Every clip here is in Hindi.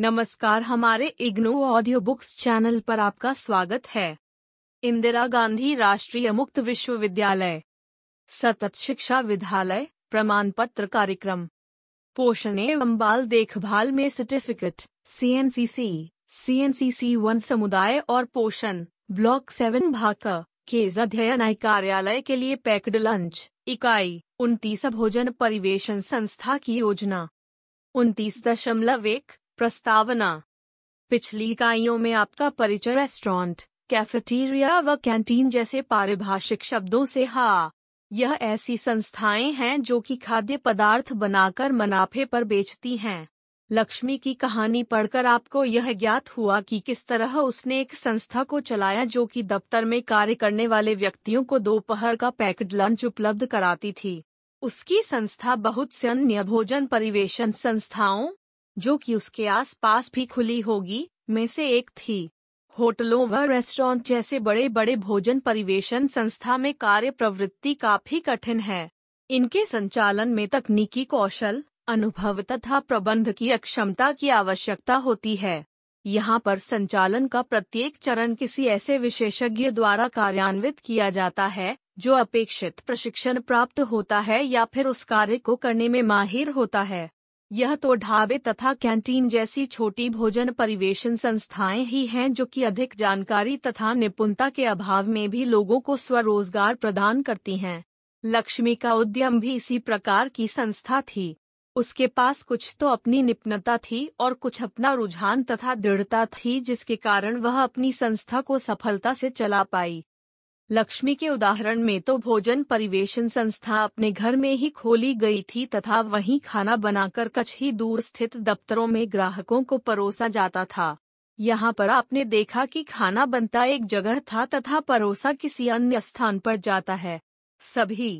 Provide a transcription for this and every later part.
नमस्कार हमारे इग्नो ऑडियो बुक्स चैनल पर आपका स्वागत है इंदिरा गांधी राष्ट्रीय मुक्त विश्वविद्यालय सतत शिक्षा विद्यालय प्रमाण पत्र कार्यक्रम पोषण एवं बाल देखभाल में certificate C N C C C N C C वन समुदाय और पोषण ब्लॉक सेवन भाका के अध्ययन कार्यालय के लिए पैक्ड लंच इकाई उनतीस भोजन परिवेशन संस्था की योजना उनतीस दशमलव एक प्रस्तावना पिछली इकाइयों में आपका परिचय रेस्टोरेंट कैफेटेरिया व कैंटीन जैसे पारिभाषिक शब्दों से हा यह ऐसी संस्थाएं हैं जो कि खाद्य पदार्थ बनाकर मुनाफे पर बेचती हैं लक्ष्मी की कहानी पढ़कर आपको यह ज्ञात हुआ कि किस तरह उसने एक संस्था को चलाया जो कि दफ्तर में कार्य करने वाले व्यक्तियों को दोपहर का पैकेट लंच उपलब्ध कराती थी उसकी संस्था बहुत से अन्य भोजन परिवेशन संस्थाओं जो कि उसके आसपास भी खुली होगी में से एक थी होटलों व रेस्टोरेंट जैसे बड़े बड़े भोजन परिवेशन संस्था में कार्य प्रवृत्ति काफी कठिन है इनके संचालन में तकनीकी कौशल अनुभव तथा प्रबंध की अक्षमता की आवश्यकता होती है यहाँ पर संचालन का प्रत्येक चरण किसी ऐसे विशेषज्ञ द्वारा कार्यान्वित किया जाता है जो अपेक्षित प्रशिक्षण प्राप्त होता है या फिर उस कार्य को करने में माहिर होता है यह तो ढाबे तथा कैंटीन जैसी छोटी भोजन परिवेशन संस्थाएं ही हैं जो कि अधिक जानकारी तथा निपुणता के अभाव में भी लोगों को स्वरोजगार प्रदान करती हैं लक्ष्मी का उद्यम भी इसी प्रकार की संस्था थी उसके पास कुछ तो अपनी निपुणता थी और कुछ अपना रुझान तथा दृढ़ता थी जिसके कारण वह अपनी संस्था को सफलता से चला पाई लक्ष्मी के उदाहरण में तो भोजन परिवेशन संस्था अपने घर में ही खोली गई थी तथा वहीं खाना बनाकर कछ ही दूर स्थित दफ्तरों में ग्राहकों को परोसा जाता था यहाँ पर आपने देखा कि खाना बनता एक जगह था तथा परोसा किसी अन्य स्थान पर जाता है सभी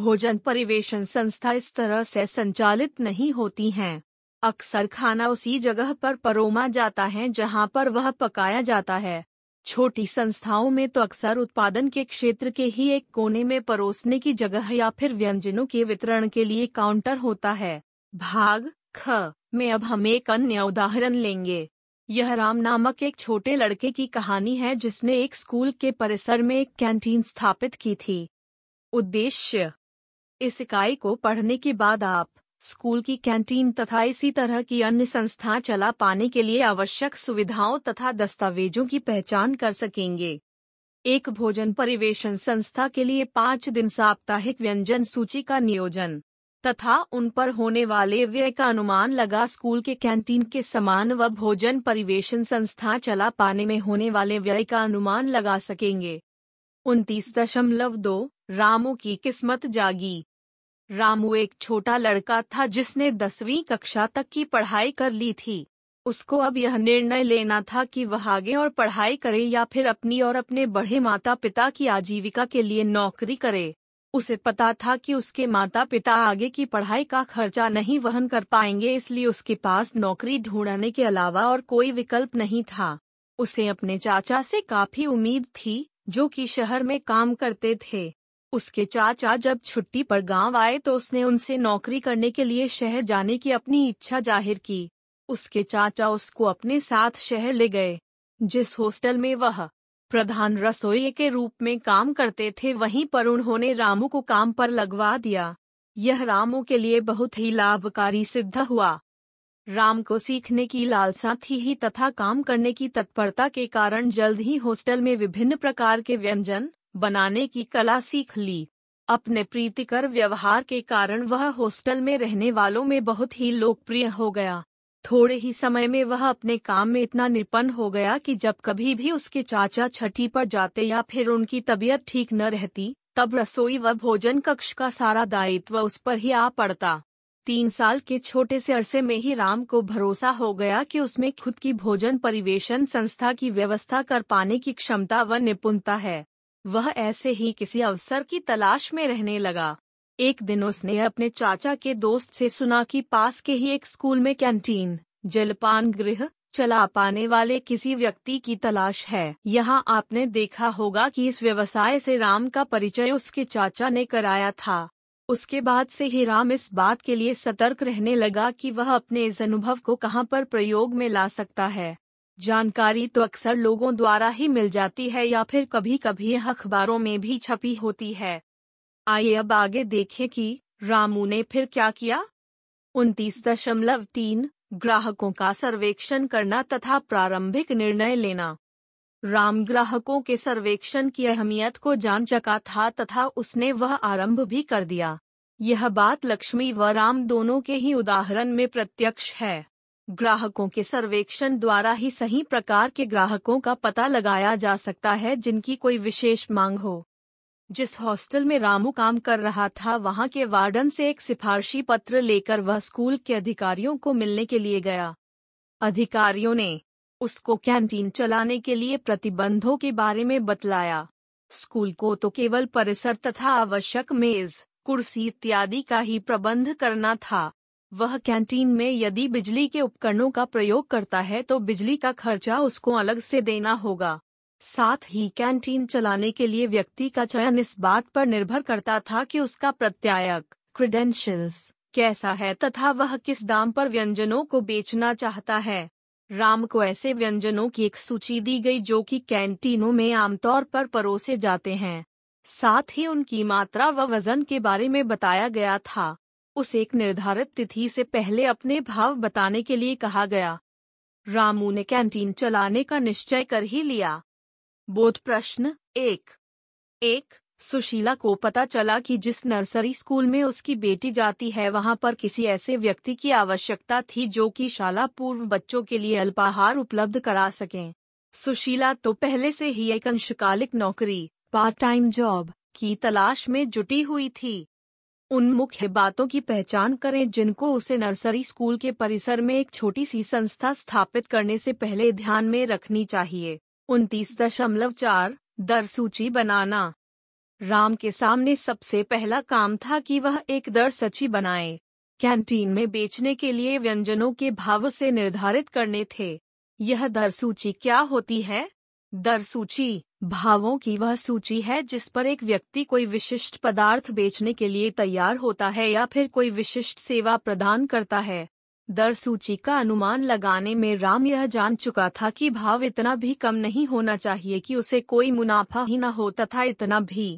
भोजन परिवेशन संस्था इस तरह से संचालित नहीं होती हैं। अक्सर खाना उसी जगह पर परोमा जाता है जहाँ पर वह पकाया जाता है छोटी संस्थाओं में तो अक्सर उत्पादन के क्षेत्र के ही एक कोने में परोसने की जगह या फिर व्यंजनों के वितरण के लिए काउंटर होता है भाग ख में अब हम एक अन्य उदाहरण लेंगे यह राम नामक एक छोटे लड़के की कहानी है जिसने एक स्कूल के परिसर में एक कैंटीन स्थापित की थी उद्देश्य इस इकाई को पढ़ने के बाद आप स्कूल की कैंटीन तथा इसी तरह की अन्य संस्था चला पाने के लिए आवश्यक सुविधाओं तथा दस्तावेजों की पहचान कर सकेंगे एक भोजन परिवेशन संस्था के लिए पाँच दिन साप्ताहिक व्यंजन सूची का नियोजन तथा उन पर होने वाले व्यय का अनुमान लगा स्कूल के कैंटीन के समान व भोजन परिवेशन संस्था चला पाने में होने वाले व्यय का अनुमान लगा सकेंगे उनतीस दशमलव दो रामों की किस्मत जागी रामू एक छोटा लड़का था जिसने दसवीं कक्षा तक की पढ़ाई कर ली थी उसको अब यह निर्णय लेना था कि वह आगे और पढ़ाई करे या फिर अपनी और अपने बड़े माता पिता की आजीविका के लिए नौकरी करे उसे पता था कि उसके माता पिता आगे की पढ़ाई का खर्चा नहीं वहन कर पाएंगे इसलिए उसके पास नौकरी ढूंढने के अलावा और कोई विकल्प नहीं था उसे अपने चाचा से काफी उम्मीद थी जो कि शहर में काम करते थे उसके चाचा जब छुट्टी पर गांव आए तो उसने उनसे नौकरी करने के लिए शहर जाने की अपनी इच्छा जाहिर की उसके चाचा उसको अपने साथ शहर ले गए जिस हॉस्टल में वह प्रधान रसोई के रूप में काम करते थे वहीं पर उन्होंने रामू को काम पर लगवा दिया यह रामू के लिए बहुत ही लाभकारी सिद्ध हुआ राम को सीखने की लालसा थी ही तथा काम करने की तत्परता के कारण जल्द ही हॉस्टल में विभिन्न प्रकार के व्यंजन बनाने की कला सीख ली अपने प्रीतिकर व्यवहार के कारण वह हॉस्टल में रहने वालों में बहुत ही लोकप्रिय हो गया थोड़े ही समय में वह अपने काम में इतना निपन्न हो गया कि जब कभी भी उसके चाचा छठी पर जाते या फिर उनकी तबीयत ठीक न रहती तब रसोई व भोजन कक्ष का सारा दायित्व उस पर ही आ पड़ता तीन साल के छोटे से अरसे में ही राम को भरोसा हो गया कि उसमें खुद की भोजन परिवेशन संस्था की व्यवस्था कर पाने की क्षमता व निपुणता है वह ऐसे ही किसी अवसर की तलाश में रहने लगा एक दिन उसने अपने चाचा के दोस्त से सुना कि पास के ही एक स्कूल में कैंटीन जलपान गृह चला पाने वाले किसी व्यक्ति की तलाश है यहाँ आपने देखा होगा कि इस व्यवसाय से राम का परिचय उसके चाचा ने कराया था उसके बाद से ही राम इस बात के लिए सतर्क रहने लगा कि वह अपने इस अनुभव को कहाँ पर प्रयोग में ला सकता है जानकारी तो अक्सर लोगों द्वारा ही मिल जाती है या फिर कभी कभी अखबारों में भी छपी होती है आइए अब आगे देखें कि रामू ने फिर क्या किया उनतीस दशमलव तीन ग्राहकों का सर्वेक्षण करना तथा प्रारंभिक निर्णय लेना राम ग्राहकों के सर्वेक्षण की अहमियत को जान चका था तथा उसने वह आरंभ भी कर दिया यह बात लक्ष्मी व राम दोनों के ही उदाहरण में प्रत्यक्ष है ग्राहकों के सर्वेक्षण द्वारा ही सही प्रकार के ग्राहकों का पता लगाया जा सकता है जिनकी कोई विशेष मांग हो जिस हॉस्टल में रामू काम कर रहा था वहां के वार्डन से एक सिफारशी पत्र लेकर वह स्कूल के अधिकारियों को मिलने के लिए गया अधिकारियों ने उसको कैंटीन चलाने के लिए प्रतिबंधों के बारे में बतलाया स्कूल को तो केवल परिसर तथा आवश्यक मेज कुर्सी इत्यादि का ही प्रबंध करना था वह कैंटीन में यदि बिजली के उपकरणों का प्रयोग करता है तो बिजली का खर्चा उसको अलग से देना होगा साथ ही कैंटीन चलाने के लिए व्यक्ति का चयन इस बात पर निर्भर करता था कि उसका प्रत्यायक क्रेडेंशियल्स कैसा है तथा वह किस दाम पर व्यंजनों को बेचना चाहता है राम को ऐसे व्यंजनों की एक सूची दी गई जो कि कैंटीनों में आमतौर पर परोसे जाते हैं साथ ही उनकी मात्रा व वजन के बारे में बताया गया था उसे एक निर्धारित तिथि से पहले अपने भाव बताने के लिए कहा गया रामू ने कैंटीन चलाने का निश्चय कर ही लिया बोध प्रश्न एक एक सुशीला को पता चला कि जिस नर्सरी स्कूल में उसकी बेटी जाती है वहां पर किसी ऐसे व्यक्ति की आवश्यकता थी जो कि शाला पूर्व बच्चों के लिए अल्पाहार उपलब्ध करा सके सुशीला तो पहले से ही एक अंशकालिक नौकरी पार्ट टाइम जॉब की तलाश में जुटी हुई थी उन मुख्य बातों की पहचान करें जिनको उसे नर्सरी स्कूल के परिसर में एक छोटी सी संस्था स्थापित करने से पहले ध्यान में रखनी चाहिए उनतीस दशमलव चार दर सूची बनाना राम के सामने सबसे पहला काम था कि वह एक दर सची बनाए कैंटीन में बेचने के लिए व्यंजनों के भाव से निर्धारित करने थे यह दर सूची क्या होती है दर सूची भावों की वह सूची है जिस पर एक व्यक्ति कोई विशिष्ट पदार्थ बेचने के लिए तैयार होता है या फिर कोई विशिष्ट सेवा प्रदान करता है दर सूची का अनुमान लगाने में राम यह जान चुका था कि भाव इतना भी कम नहीं होना चाहिए कि उसे कोई मुनाफा ही न हो तथा इतना भी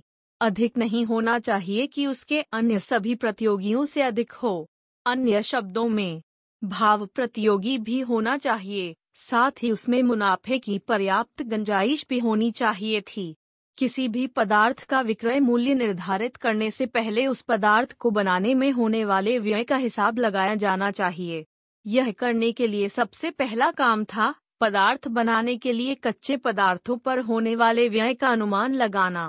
अधिक नहीं होना चाहिए कि उसके अन्य सभी प्रतियोगियों से अधिक हो अन्य शब्दों में भाव प्रतियोगी भी होना चाहिए साथ ही उसमें मुनाफे की पर्याप्त गंजाइश भी होनी चाहिए थी किसी भी पदार्थ का विक्रय मूल्य निर्धारित करने से पहले उस पदार्थ को बनाने में होने वाले व्यय का हिसाब लगाया जाना चाहिए यह करने के लिए सबसे पहला काम था पदार्थ बनाने के लिए कच्चे पदार्थों पर होने वाले व्यय का अनुमान लगाना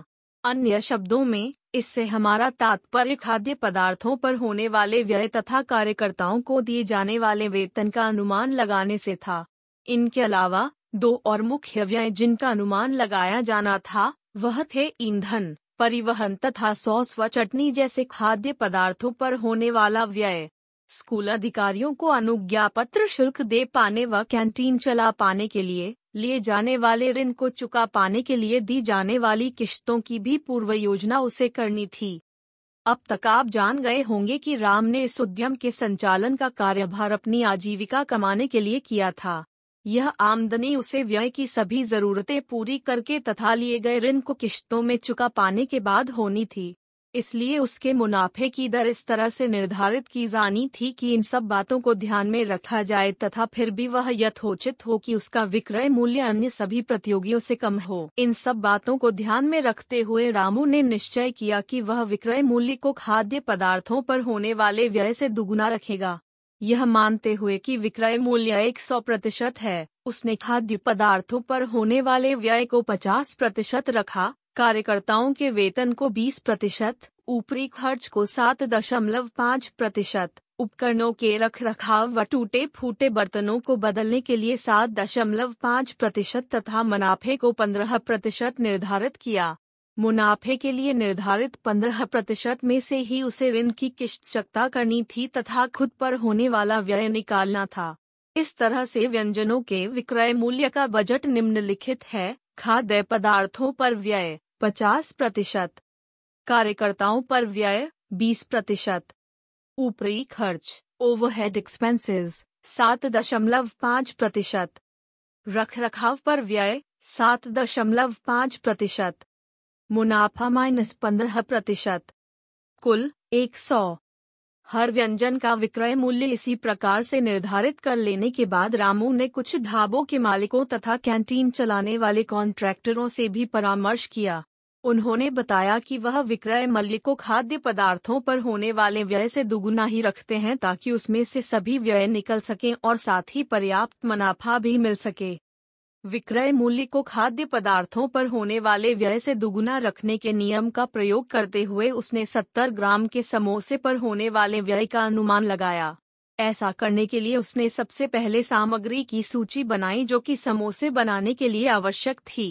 अन्य शब्दों में इससे हमारा तात्पर्य खाद्य पदार्थों पर होने वाले व्यय तथा कार्यकर्ताओं को दिए जाने वाले वेतन का अनुमान लगाने से था इनके अलावा दो और मुख्य व्यय जिनका अनुमान लगाया जाना था वह थे ईंधन परिवहन तथा सॉस व चटनी जैसे खाद्य पदार्थों पर होने वाला व्यय स्कूल अधिकारियों को अनुज्ञा पत्र शुल्क दे पाने व कैंटीन चला पाने के लिए लिए जाने वाले ऋण को चुका पाने के लिए दी जाने वाली किश्तों की भी पूर्व योजना उसे करनी थी अब तक आप जान गए होंगे कि राम ने इस उद्यम के संचालन का कार्यभार अपनी आजीविका कमाने के लिए किया था यह आमदनी उसे व्यय की सभी जरूरतें पूरी करके तथा लिए गए ऋण को किश्तों में चुका पाने के बाद होनी थी इसलिए उसके मुनाफे की दर इस तरह से निर्धारित की जानी थी कि इन सब बातों को ध्यान में रखा जाए तथा फिर भी वह यथोचित हो कि उसका विक्रय मूल्य अन्य सभी प्रतियोगियों से कम हो इन सब बातों को ध्यान में रखते हुए रामू ने निश्चय किया कि वह विक्रय मूल्य को खाद्य पदार्थों पर होने वाले व्यय से दुगुना रखेगा यह मानते हुए कि विक्रय मूल्य 100 प्रतिशत है उसने खाद्य पदार्थों पर होने वाले व्यय को 50 प्रतिशत रखा कार्यकर्ताओं के वेतन को 20 प्रतिशत ऊपरी खर्च को 7.5 प्रतिशत उपकरणों के रख रखाव व टूटे फूटे बर्तनों को बदलने के लिए 7.5 प्रतिशत तथा मुनाफे को 15 प्रतिशत निर्धारित किया मुनाफे के लिए निर्धारित पंद्रह प्रतिशत में से ही उसे ऋण की किश्त चकता करनी थी तथा खुद पर होने वाला व्यय निकालना था इस तरह से व्यंजनों के विक्रय मूल्य का बजट निम्नलिखित है खाद्य पदार्थों पर व्यय पचास प्रतिशत कार्यकर्ताओं पर व्यय बीस प्रतिशत ऊपरी खर्च ओवरहेड एक्सपेंसेस सात दशमलव पाँच प्रतिशत रख रखाव पर व्यय सात दशमलव पाँच प्रतिशत मुनाफा माइनस पंद्रह प्रतिशत कुल एक सौ हर व्यंजन का विक्रय मूल्य इसी प्रकार से निर्धारित कर लेने के बाद रामू ने कुछ ढाबों के मालिकों तथा कैंटीन चलाने वाले कॉन्ट्रैक्टरों से भी परामर्श किया उन्होंने बताया कि वह विक्रय मूल्य को खाद्य पदार्थों पर होने वाले व्यय से दुगुना ही रखते हैं ताकि उसमें से सभी व्यय निकल सकें और साथ ही पर्याप्त मुनाफा भी मिल सके विक्रय मूल्य को खाद्य पदार्थों पर होने वाले व्यय से दुगुना रखने के नियम का प्रयोग करते हुए उसने 70 ग्राम के समोसे पर होने वाले व्यय का अनुमान लगाया ऐसा करने के लिए उसने सबसे पहले सामग्री की सूची बनाई जो कि समोसे बनाने के लिए आवश्यक थी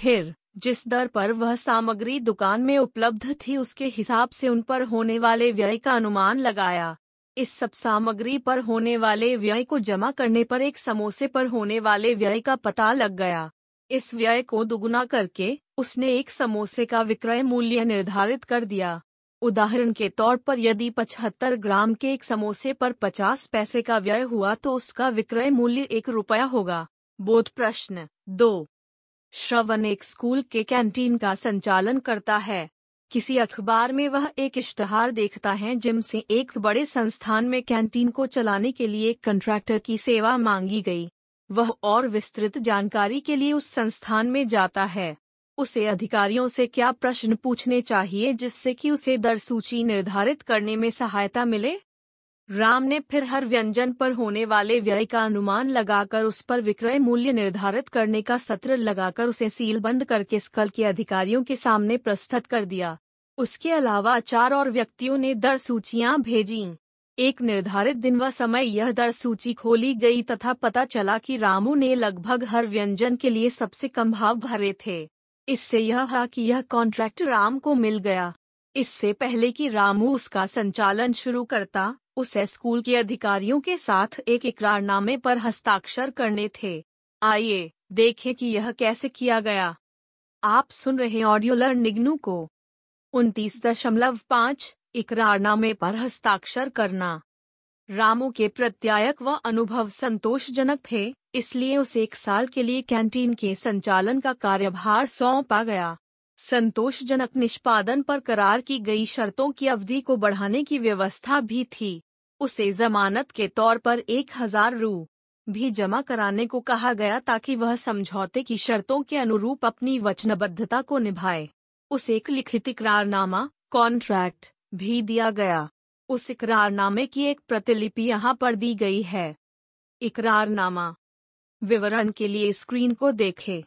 फिर जिस दर पर वह सामग्री दुकान में उपलब्ध थी उसके हिसाब से उन पर होने वाले व्यय का अनुमान लगाया इस सब सामग्री पर होने वाले व्यय को जमा करने पर एक समोसे पर होने वाले व्यय का पता लग गया इस व्यय को दुगुना करके उसने एक समोसे का विक्रय मूल्य निर्धारित कर दिया उदाहरण के तौर पर यदि 75 ग्राम के एक समोसे पर 50 पैसे का व्यय हुआ तो उसका विक्रय मूल्य एक रुपया होगा बोध प्रश्न दो श्रवण एक स्कूल के कैंटीन का संचालन करता है किसी अखबार में वह एक इश्तहार देखता है जिम से एक बड़े संस्थान में कैंटीन को चलाने के लिए एक कंट्रैक्टर की सेवा मांगी गई वह और विस्तृत जानकारी के लिए उस संस्थान में जाता है उसे अधिकारियों से क्या प्रश्न पूछने चाहिए जिससे कि उसे दर सूची निर्धारित करने में सहायता मिले राम ने फिर हर व्यंजन पर होने वाले व्यय का अनुमान लगाकर उस पर विक्रय मूल्य निर्धारित करने का सत्र लगाकर उसे सील बंद करके स्कल के अधिकारियों के सामने प्रस्तुत कर दिया उसके अलावा चार और व्यक्तियों ने दर सूचियां भेजी एक निर्धारित दिन व समय यह दर सूची खोली गई तथा पता चला कि रामू ने लगभग हर व्यंजन के लिए सबसे कम भाव भरे थे इससे यह हा कि यह कॉन्ट्रैक्ट राम को मिल गया इससे पहले कि रामू उसका संचालन शुरू करता उसे स्कूल के अधिकारियों के साथ एक इकरारनामे पर हस्ताक्षर करने थे आइए देखें कि यह कैसे किया गया आप सुन रहे ऑडियो लर्निग्नू को उनतीस दशमलव पाँच इकरारनामे पर हस्ताक्षर करना रामू के प्रत्यायक व अनुभव संतोषजनक थे इसलिए उसे एक साल के लिए कैंटीन के संचालन का कार्यभार सौंपा गया संतोषजनक निष्पादन पर करार की गई शर्तों की अवधि को बढ़ाने की व्यवस्था भी थी उसे जमानत के तौर पर एक हजार रू भी जमा कराने को कहा गया ताकि वह समझौते की शर्तों के अनुरूप अपनी वचनबद्धता को निभाए उसे एक लिखित इकरारनामा कॉन्ट्रैक्ट भी दिया गया उस इकरारनामे की एक प्रतिलिपि यहाँ पर दी गई है इकरारनामा विवरण के लिए स्क्रीन को देखें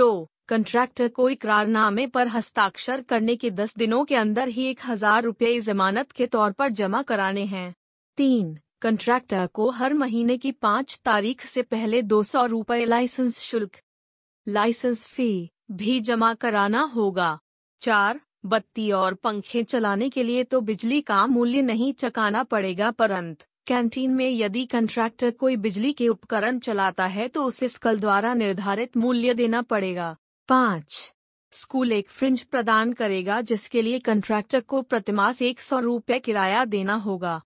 दो कंट्रैक्टर को इकरारनामे पर हस्ताक्षर करने के दस दिनों के अंदर ही एक हजार रुपये जमानत के तौर पर जमा कराने हैं तीन कंट्रैक्टर को हर महीने की पाँच तारीख से पहले दो सौ रूपए लाइसेंस शुल्क लाइसेंस फी भी जमा कराना होगा चार बत्ती और पंखे चलाने के लिए तो बिजली का मूल्य नहीं चकाना पड़ेगा परंत कैंटीन में यदि कंट्रैक्टर कोई बिजली के उपकरण चलाता है तो उसे स्कल द्वारा निर्धारित मूल्य देना पड़ेगा पाँच स्कूल एक फ्रिंज प्रदान करेगा जिसके लिए कंट्रैक्टर को प्रतिमास एक सौ रूपये किराया देना होगा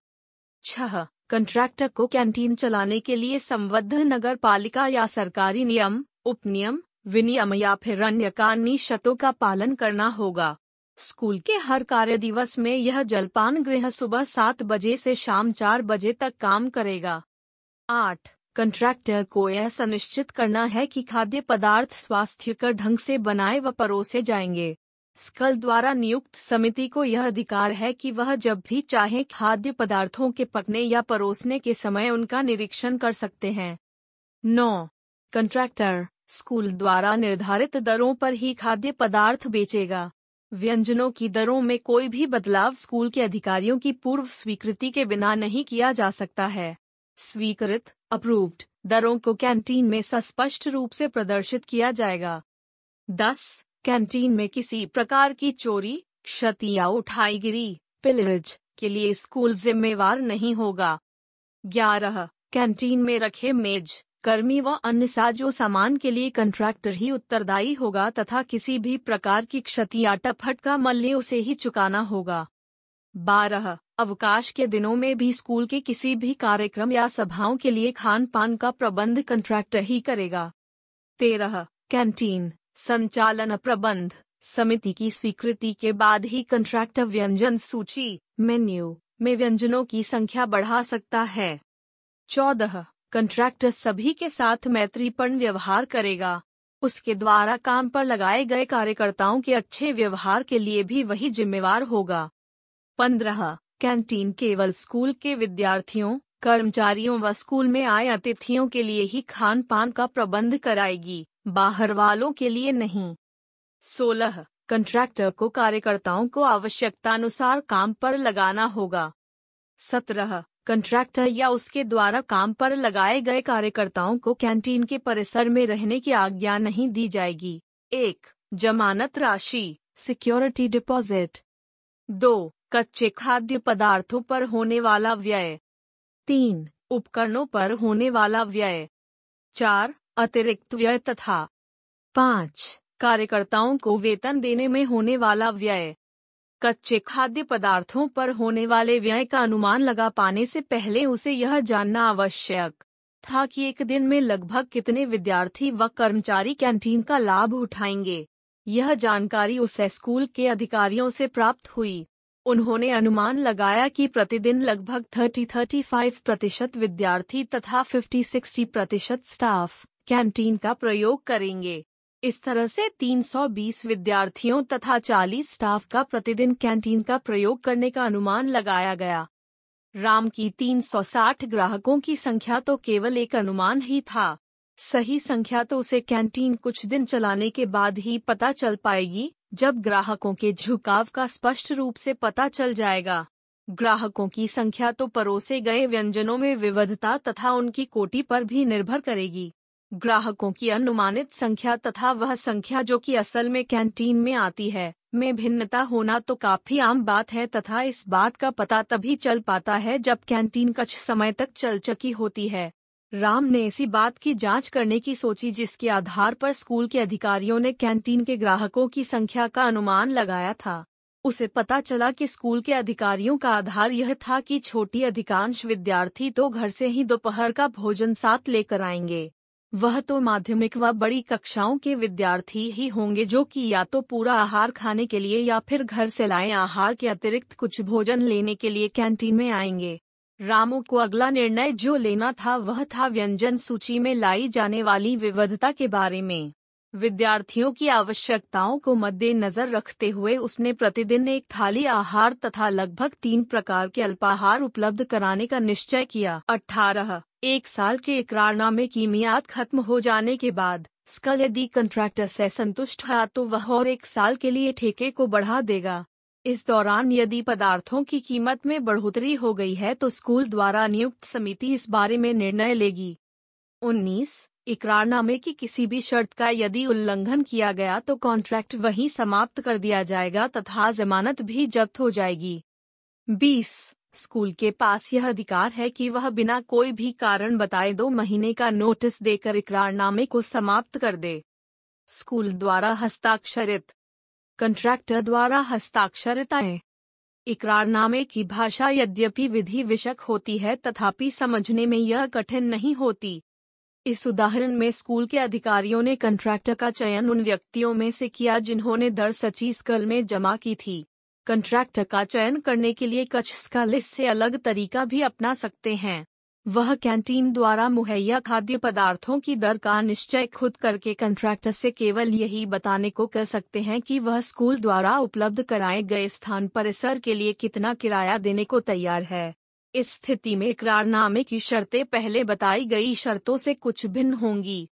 छह कंट्रैक्टर को कैंटीन चलाने के लिए संबद्ध नगर पालिका या सरकारी नियम उपनियम विनियम या फिर अन्य कानूनी शर्तों का पालन करना होगा स्कूल के हर कार्य दिवस में यह जलपान गृह सुबह सात बजे से शाम चार बजे तक काम करेगा आठ कंट्रैक्टर को यह सुनिश्चित करना है कि खाद्य पदार्थ स्वास्थ्य कर ढंग से बनाए व परोसे जाएंगे स्कल द्वारा नियुक्त समिति को यह अधिकार है कि वह जब भी चाहे खाद्य पदार्थों के पकने या परोसने के समय उनका निरीक्षण कर सकते हैं नौ कंट्रैक्टर स्कूल द्वारा निर्धारित दरों पर ही खाद्य पदार्थ बेचेगा व्यंजनों की दरों में कोई भी बदलाव स्कूल के अधिकारियों की पूर्व स्वीकृति के बिना नहीं किया जा सकता है स्वीकृत अप्रूव्ड दरों को कैंटीन में सस्पष्ट रूप से प्रदर्शित किया जाएगा दस कैंटीन में किसी प्रकार की चोरी क्षति या उठाईगिरी पिलरेज के लिए स्कूल जिम्मेवार नहीं होगा ग्यारह कैंटीन में रखे मेज कर्मी व अन्य साजो सामान के लिए कंट्रैक्टर ही उत्तरदायी होगा तथा किसी भी प्रकार की क्षति या टपहट का मल्य उसे ही चुकाना होगा बारह अवकाश के दिनों में भी स्कूल के किसी भी कार्यक्रम या सभाओं के लिए खान पान का प्रबंध कंट्रैक्टर ही करेगा तेरह कैंटीन संचालन प्रबंध समिति की स्वीकृति के बाद ही कंट्रैक्ट व्यंजन सूची मेन्यू में व्यंजनों की संख्या बढ़ा सकता है चौदह कंट्रैक्टर सभी के साथ मैत्रीपूर्ण व्यवहार करेगा उसके द्वारा काम पर लगाए गए कार्यकर्ताओं के अच्छे व्यवहार के लिए भी वही जिम्मेवार होगा पंद्रह कैंटीन केवल स्कूल के विद्यार्थियों कर्मचारियों व स्कूल में आए अतिथियों के लिए ही खान पान का प्रबंध कराएगी बाहर वालों के लिए नहीं सोलह कंट्रैक्टर को कार्यकर्ताओं को आवश्यकता अनुसार काम पर लगाना होगा सत्रह कंट्रैक्टर या उसके द्वारा काम पर लगाए गए कार्यकर्ताओं को कैंटीन के परिसर में रहने की आज्ञा नहीं दी जाएगी एक जमानत राशि सिक्योरिटी डिपॉजिट दो कच्चे खाद्य पदार्थों पर होने वाला व्यय तीन उपकरणों पर होने वाला व्यय चार अतिरिक्त व्यय तथा पाँच कार्यकर्ताओं को वेतन देने में होने वाला व्यय कच्चे खाद्य पदार्थों पर होने वाले व्यय का अनुमान लगा पाने से पहले उसे यह जानना आवश्यक था कि एक दिन में लगभग कितने विद्यार्थी व कर्मचारी कैंटीन का लाभ उठाएंगे यह जानकारी उसे स्कूल के अधिकारियों से प्राप्त हुई उन्होंने अनुमान लगाया कि प्रतिदिन लगभग 30-35 प्रतिशत विद्यार्थी तथा 50-60 प्रतिशत स्टाफ कैंटीन का प्रयोग करेंगे इस तरह से 320 विद्यार्थियों तथा 40 स्टाफ का प्रतिदिन कैंटीन का प्रयोग करने का अनुमान लगाया गया राम की 360 ग्राहकों की संख्या तो केवल एक अनुमान ही था सही संख्या तो उसे कैंटीन कुछ दिन चलाने के बाद ही पता चल पाएगी जब ग्राहकों के झुकाव का स्पष्ट रूप से पता चल जाएगा ग्राहकों की संख्या तो परोसे गए व्यंजनों में विविधता तथा उनकी कोटि पर भी निर्भर करेगी ग्राहकों की अनुमानित संख्या तथा वह संख्या जो कि असल में कैंटीन में आती है में भिन्नता होना तो काफी आम बात है तथा इस बात का पता तभी चल पाता है जब कैंटीन कुछ समय तक चल चकी होती है राम ने इसी बात की जांच करने की सोची जिसके आधार पर स्कूल के अधिकारियों ने कैंटीन के ग्राहकों की संख्या का अनुमान लगाया था उसे पता चला कि स्कूल के अधिकारियों का आधार यह था कि छोटी अधिकांश विद्यार्थी तो घर से ही दोपहर का भोजन साथ लेकर आएंगे वह तो माध्यमिक व बड़ी कक्षाओं के विद्यार्थी ही होंगे जो कि या तो पूरा आहार खाने के लिए या फिर घर से लाए आहार के अतिरिक्त कुछ भोजन लेने के लिए कैंटीन में आएंगे रामू को अगला निर्णय जो लेना था वह था व्यंजन सूची में लाई जाने वाली विविधता के बारे में विद्यार्थियों की आवश्यकताओं को मद्देनजर रखते हुए उसने प्रतिदिन एक थाली आहार तथा लगभग तीन प्रकार के अल्पाहार उपलब्ध कराने का निश्चय किया अठारह एक साल के इकरारनामे की मियाद खत्म हो जाने के बाद स्कल यदि कंट्रैक्टर से संतुष्ट है तो वह और एक साल के लिए ठेके को बढ़ा देगा इस दौरान यदि पदार्थों की कीमत में बढ़ोतरी हो गई है तो स्कूल द्वारा नियुक्त समिति इस बारे में निर्णय लेगी उन्नीस इकरारनामे की किसी भी शर्त का यदि उल्लंघन किया गया तो कॉन्ट्रैक्ट वहीं समाप्त कर दिया जाएगा तथा जमानत भी जब्त हो जाएगी बीस स्कूल के पास यह अधिकार है कि वह बिना कोई भी कारण बताए दो महीने का नोटिस देकर इकरारनामे को समाप्त कर दे स्कूल द्वारा हस्ताक्षरित कंट्रैक्टर द्वारा हस्ताक्षरित आए इकरारनामे की भाषा यद्यपि विधि विषक होती है तथापि समझने में यह कठिन नहीं होती इस उदाहरण में स्कूल के अधिकारियों ने कंट्रैक्टर का चयन उन व्यक्तियों में से किया जिन्होंने दर सची स्कल में जमा की थी कंट्रैक्टर का चयन करने के लिए कच्छ स्कल इससे अलग तरीका भी अपना सकते हैं वह कैंटीन द्वारा मुहैया खाद्य पदार्थों की दर का निश्चय खुद करके कंट्रैक्टर से केवल यही बताने को कर सकते हैं कि वह स्कूल द्वारा उपलब्ध कराए गए स्थान परिसर के लिए कितना किराया देने को तैयार है इस स्थिति में इकरारनामे की शर्तें पहले बताई गई शर्तों से कुछ भिन्न होंगी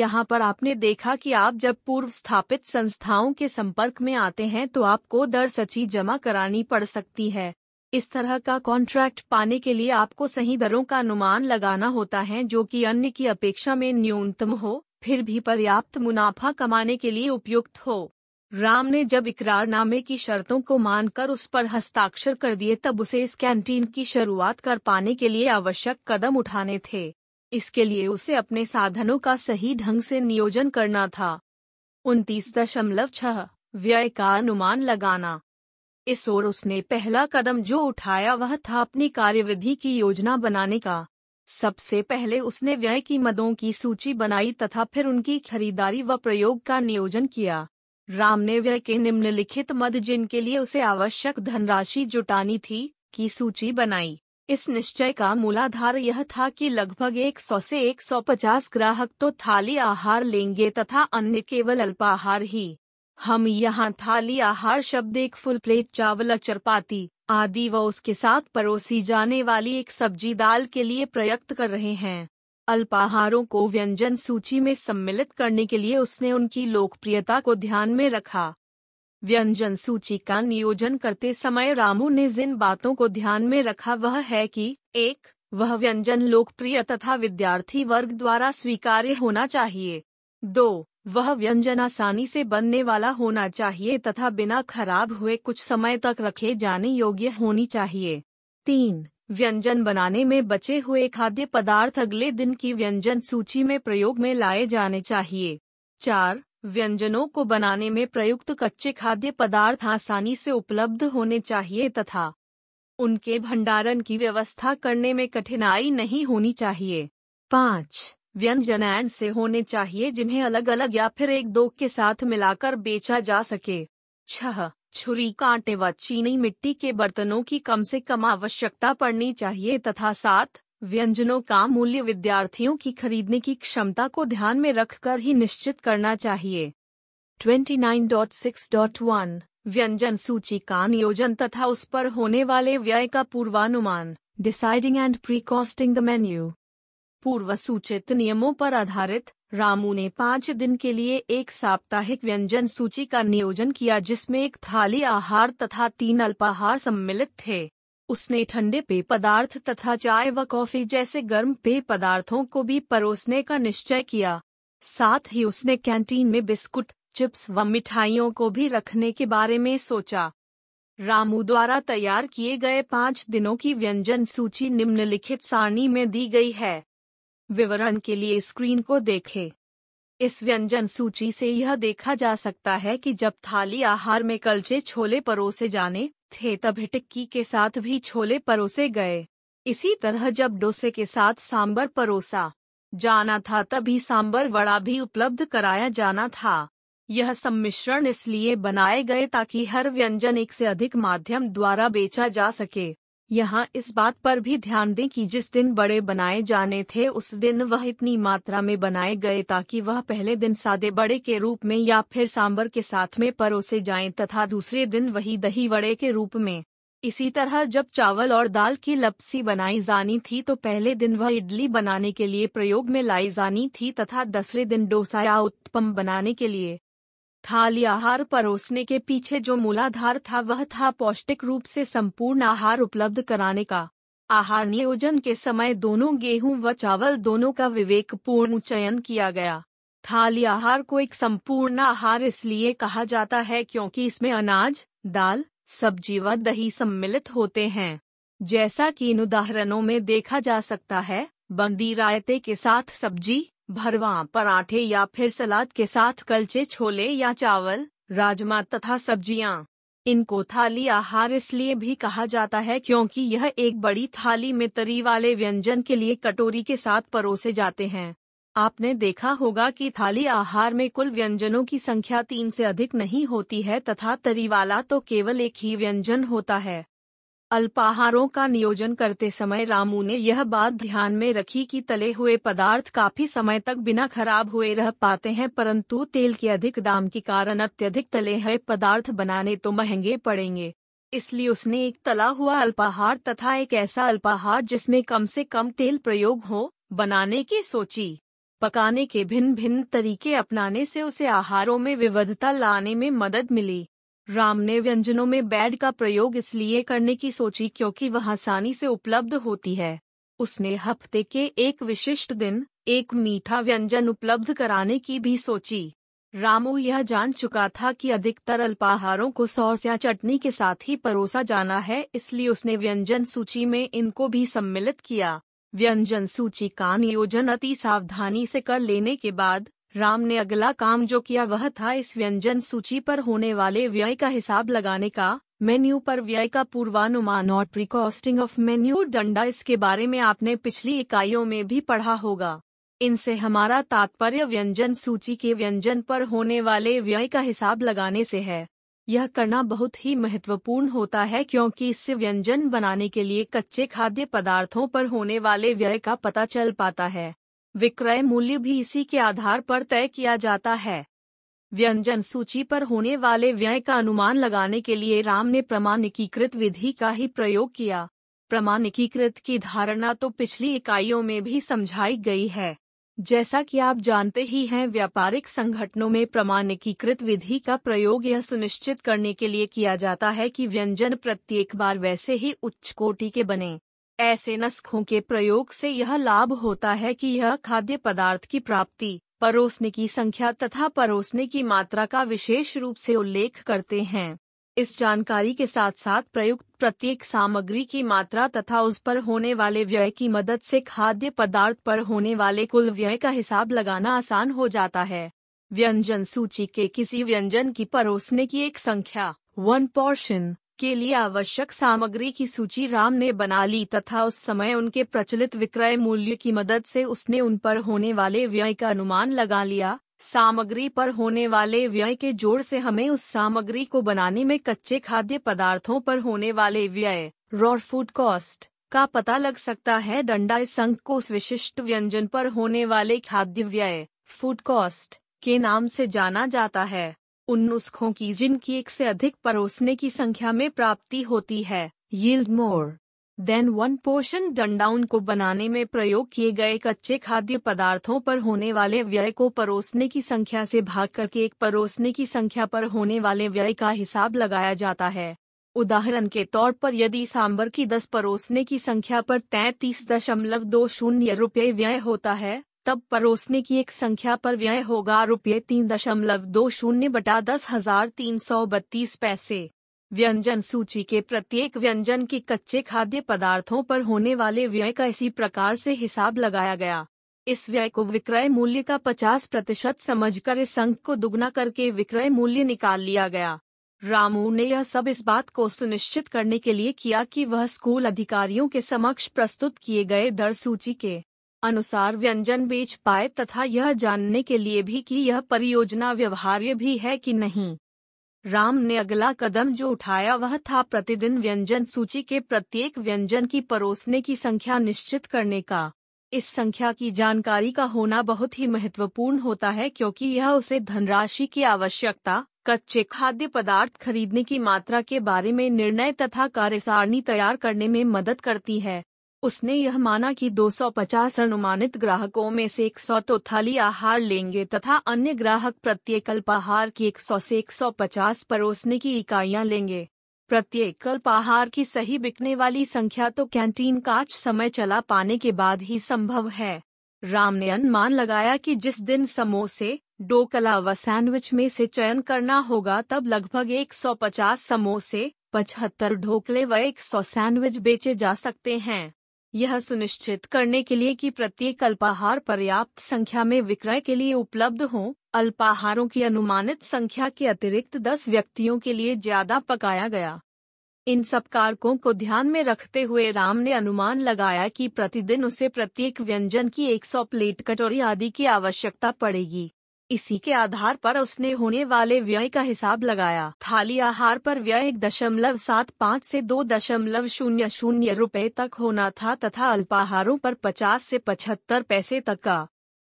यहाँ पर आपने देखा कि आप जब पूर्व स्थापित संस्थाओं के संपर्क में आते हैं तो आपको दर सची जमा करानी पड़ सकती है इस तरह का कॉन्ट्रैक्ट पाने के लिए आपको सही दरों का अनुमान लगाना होता है जो कि अन्य की अपेक्षा में न्यूनतम हो फिर भी पर्याप्त मुनाफा कमाने के लिए उपयुक्त हो राम ने जब इकरारनामे की शर्तों को मानकर उस पर हस्ताक्षर कर दिए तब उसे इस कैंटीन की शुरुआत कर पाने के लिए आवश्यक कदम उठाने थे इसके लिए उसे अपने साधनों का सही ढंग से नियोजन करना था उनतीस दशमलव छह व्यय का अनुमान लगाना इस ओर उसने पहला कदम जो उठाया वह था अपनी कार्यविधि की योजना बनाने का सबसे पहले उसने व्यय की मदों की सूची बनाई तथा फिर उनकी खरीदारी व प्रयोग का नियोजन किया राम ने व्यय के निम्नलिखित मद जिनके लिए उसे आवश्यक धनराशि जुटानी थी की सूची बनाई इस निश्चय का मूलाधार यह था कि लगभग 100 से 150 ग्राहक तो थाली आहार लेंगे तथा अन्य केवल अल्पाहार ही हम यहाँ थाली आहार शब्द एक फुल प्लेट चावल चरपाती आदि व उसके साथ परोसी जाने वाली एक सब्जी दाल के लिए प्रयुक्त कर रहे हैं अल्पाहारों को व्यंजन सूची में सम्मिलित करने के लिए उसने उनकी लोकप्रियता को ध्यान में रखा व्यंजन सूची का नियोजन करते समय रामू ने जिन बातों को ध्यान में रखा वह है कि एक वह व्यंजन लोकप्रिय तथा विद्यार्थी वर्ग द्वारा स्वीकार्य होना चाहिए दो वह व्यंजन आसानी से बनने वाला होना चाहिए तथा बिना खराब हुए कुछ समय तक रखे जाने योग्य होनी चाहिए तीन व्यंजन बनाने में बचे हुए खाद्य पदार्थ अगले दिन की व्यंजन सूची में प्रयोग में लाए जाने चाहिए चार व्यंजनों को बनाने में प्रयुक्त कच्चे खाद्य पदार्थ आसानी से उपलब्ध होने चाहिए तथा उनके भंडारण की व्यवस्था करने में कठिनाई नहीं होनी चाहिए पाँच व्यंजन ऐड से होने चाहिए जिन्हें अलग अलग या फिर एक दो के साथ मिलाकर बेचा जा सके छह छुरी कांटे व चीनी मिट्टी के बर्तनों की कम से कम आवश्यकता पड़नी चाहिए तथा साथ व्यंजनों का मूल्य विद्यार्थियों की खरीदने की क्षमता को ध्यान में रखकर ही निश्चित करना चाहिए 29.6.1 व्यंजन सूची का नियोजन तथा उस पर होने वाले व्यय का पूर्वानुमान deciding and pre costing the menu पूर्व सूचित नियमों पर आधारित रामू ने पाँच दिन के लिए एक साप्ताहिक व्यंजन सूची का नियोजन किया जिसमें एक थाली आहार तथा तीन अल्पाहार सम्मिलित थे उसने ठंडे पेय पदार्थ तथा चाय व कॉफी जैसे गर्म पेय पदार्थों को भी परोसने का निश्चय किया साथ ही उसने कैंटीन में बिस्कुट चिप्स व मिठाइयों को भी रखने के बारे में सोचा रामू द्वारा तैयार किए गए पाँच दिनों की व्यंजन सूची निम्नलिखित सारणी में दी गई है विवरण के लिए स्क्रीन को देखें। इस व्यंजन सूची से यह देखा जा सकता है कि जब थाली आहार में कलचे छोले परोसे जाने थे तब हिटक्की के साथ भी छोले परोसे गए इसी तरह जब डोसे के साथ सांबर परोसा जाना था तभी सांबर वड़ा भी उपलब्ध कराया जाना था यह सम्मिश्रण इसलिए बनाए गए ताकि हर व्यंजन एक से अधिक माध्यम द्वारा बेचा जा सके यहाँ इस बात पर भी ध्यान दें कि जिस दिन बड़े बनाए जाने थे उस दिन वह इतनी मात्रा में बनाए गए ताकि वह पहले दिन सादे बड़े के रूप में या फिर सांबर के साथ में परोसे जाएं तथा दूसरे दिन वही दही बड़े के रूप में इसी तरह जब चावल और दाल की लपसी बनाई जानी थी तो पहले दिन वह इडली बनाने के लिए प्रयोग में लाई जानी थी तथा दसरे दिन डोसा या उत्पम बनाने के लिए थाली आहार परोसने के पीछे जो मूलाधार था वह था पौष्टिक रूप से संपूर्ण आहार उपलब्ध कराने का आहार नियोजन के समय दोनों गेहूं व चावल दोनों का विवेकपूर्ण चयन किया गया थाली आहार को एक संपूर्ण आहार इसलिए कहा जाता है क्योंकि इसमें अनाज दाल सब्जी व दही सम्मिलित होते हैं जैसा कि इन उदाहरणों में देखा जा सकता है बंदी रायते के साथ सब्जी भरवा पराठे या फिर सलाद के साथ कलचे छोले या चावल राजमा तथा सब्जियाँ इनको थाली आहार इसलिए भी कहा जाता है क्योंकि यह एक बड़ी थाली में तरी वाले व्यंजन के लिए कटोरी के साथ परोसे जाते हैं आपने देखा होगा कि थाली आहार में कुल व्यंजनों की संख्या तीन से अधिक नहीं होती है तथा तरी वाला तो केवल एक ही व्यंजन होता है अल्पाहारों का नियोजन करते समय रामू ने यह बात ध्यान में रखी कि तले हुए पदार्थ काफी समय तक बिना खराब हुए रह पाते हैं परंतु तेल के अधिक दाम के कारण अत्यधिक तले हुए पदार्थ बनाने तो महंगे पड़ेंगे इसलिए उसने एक तला हुआ अल्पाहार तथा एक ऐसा अल्पाहार जिसमें कम से कम तेल प्रयोग हो बनाने की सोची पकाने के भिन्न भिन्न तरीके अपनाने से उसे आहारों में विविधता लाने में मदद मिली राम ने व्यंजनों में बेड का प्रयोग इसलिए करने की सोची क्योंकि वह आसानी से उपलब्ध होती है उसने हफ्ते के एक विशिष्ट दिन एक मीठा व्यंजन उपलब्ध कराने की भी सोची रामू यह जान चुका था कि अधिकतर अल्पाहारों को सॉस या चटनी के साथ ही परोसा जाना है इसलिए उसने व्यंजन सूची में इनको भी सम्मिलित किया व्यंजन सूची का नियोजन अति सावधानी से कर लेने के बाद राम ने अगला काम जो किया वह था इस व्यंजन सूची पर होने वाले व्यय का हिसाब लगाने का मेन्यू पर व्यय का पूर्वानुमान और प्रीकॉस्टिंग ऑफ मेन्यू डंडा इसके बारे में आपने पिछली इकाइयों में भी पढ़ा होगा इनसे हमारा तात्पर्य व्यंजन सूची के व्यंजन पर होने वाले व्यय का हिसाब लगाने से है यह करना बहुत ही महत्वपूर्ण होता है क्योंकि इससे व्यंजन बनाने के लिए कच्चे खाद्य पदार्थों पर होने वाले व्यय का पता चल पाता है विक्रय मूल्य भी इसी के आधार पर तय किया जाता है व्यंजन सूची पर होने वाले व्यय का अनुमान लगाने के लिए राम ने प्रमाणिकीकृत विधि का ही प्रयोग किया प्रमाणिकीकृत की धारणा तो पिछली इकाइयों में भी समझाई गई है जैसा कि आप जानते ही हैं व्यापारिक संगठनों में प्रमाणिकीकृत विधि का प्रयोग यह सुनिश्चित करने के लिए किया जाता है कि व्यंजन प्रत्येक बार वैसे ही उच्च कोटि के बने ऐसे नस्खों के प्रयोग से यह लाभ होता है कि यह खाद्य पदार्थ की प्राप्ति परोसने की संख्या तथा परोसने की मात्रा का विशेष रूप से उल्लेख करते हैं इस जानकारी के साथ साथ प्रयुक्त प्रत्येक सामग्री की मात्रा तथा उस पर होने वाले व्यय की मदद से खाद्य पदार्थ पर होने वाले कुल व्यय का हिसाब लगाना आसान हो जाता है व्यंजन सूची के किसी व्यंजन की परोसने की एक संख्या वन पोर्शन के लिए आवश्यक सामग्री की सूची राम ने बना ली तथा उस समय उनके प्रचलित विक्रय मूल्य की मदद से उसने उन पर होने वाले व्यय का अनुमान लगा लिया सामग्री पर होने वाले व्यय के जोड़ से हमें उस सामग्री को बनाने में कच्चे खाद्य पदार्थों पर होने वाले व्यय रॉर फूड कॉस्ट का पता लग सकता है डंडा संघ को उस विशिष्ट व्यंजन पर होने वाले खाद्य व्यय फूड कॉस्ट के नाम से जाना जाता है उन नुस्खों की जिनकी एक से अधिक परोसने की संख्या में प्राप्ति होती है yield more than one portion डंडाउन को बनाने में प्रयोग किए गए कच्चे खाद्य पदार्थों पर होने वाले व्यय को परोसने की संख्या से भाग करके एक परोसने की संख्या पर होने वाले व्यय का हिसाब लगाया जाता है उदाहरण के तौर पर यदि सांबर की 10 परोसने की संख्या पर तैतीस दशमलव दो शून्य रूपये व्यय होता है तब परोसने की एक संख्या पर व्यय होगा रुपये तीन दशमलव दो शून्य बटा दस हजार तीन सौ बत्तीस पैसे व्यंजन सूची के प्रत्येक व्यंजन के कच्चे खाद्य पदार्थों पर होने वाले व्यय का इसी प्रकार से हिसाब लगाया गया इस व्यय को विक्रय मूल्य का पचास प्रतिशत समझ कर इस अंक को दुगना करके विक्रय मूल्य निकाल लिया गया रामू ने यह सब इस बात को सुनिश्चित करने के लिए किया कि वह स्कूल अधिकारियों के समक्ष प्रस्तुत किए गए दर सूची के अनुसार व्यंजन बेच पाए तथा यह जानने के लिए भी कि यह परियोजना व्यवहार्य भी है कि नहीं राम ने अगला कदम जो उठाया वह था प्रतिदिन व्यंजन सूची के प्रत्येक व्यंजन की परोसने की संख्या निश्चित करने का इस संख्या की जानकारी का होना बहुत ही महत्वपूर्ण होता है क्योंकि यह उसे धनराशि की आवश्यकता कच्चे खाद्य पदार्थ खरीदने की मात्रा के बारे में निर्णय तथा कार्यसारणी तैयार करने में मदद करती है उसने यह माना कि 250 अनुमानित ग्राहकों में से 100 तो थाली आहार लेंगे तथा अन्य ग्राहक प्रत्येक अल्पाहार की 100 से 150 परोसने की इकाइयां लेंगे प्रत्येक अल्पाहार की सही बिकने वाली संख्या तो कैंटीन काच समय चला पाने के बाद ही संभव है राम ने अनुमान लगाया कि जिस दिन समोसे डोकला व सैंडविच में से चयन करना होगा तब लगभग 150 समोसे पचहत्तर ढोकले व सौ सैंडविच बेचे जा सकते हैं यह सुनिश्चित करने के लिए कि प्रत्येक अल्पाहार पर्याप्त संख्या में विक्रय के लिए उपलब्ध हो अल्पाहारों की अनुमानित संख्या के अतिरिक्त दस व्यक्तियों के लिए ज्यादा पकाया गया इन सब कारकों को ध्यान में रखते हुए राम ने अनुमान लगाया कि प्रतिदिन उसे प्रत्येक व्यंजन की 100 प्लेट कटोरी आदि की आवश्यकता पड़ेगी इसी के आधार पर उसने होने वाले व्यय का हिसाब लगाया थाली आहार पर व्यय एक दशमलव सात पाँच ऐसी दो दशमलव शून्य शून्य रूपए तक होना था तथा अल्पाहारों पर पचास से पचहत्तर पैसे तक का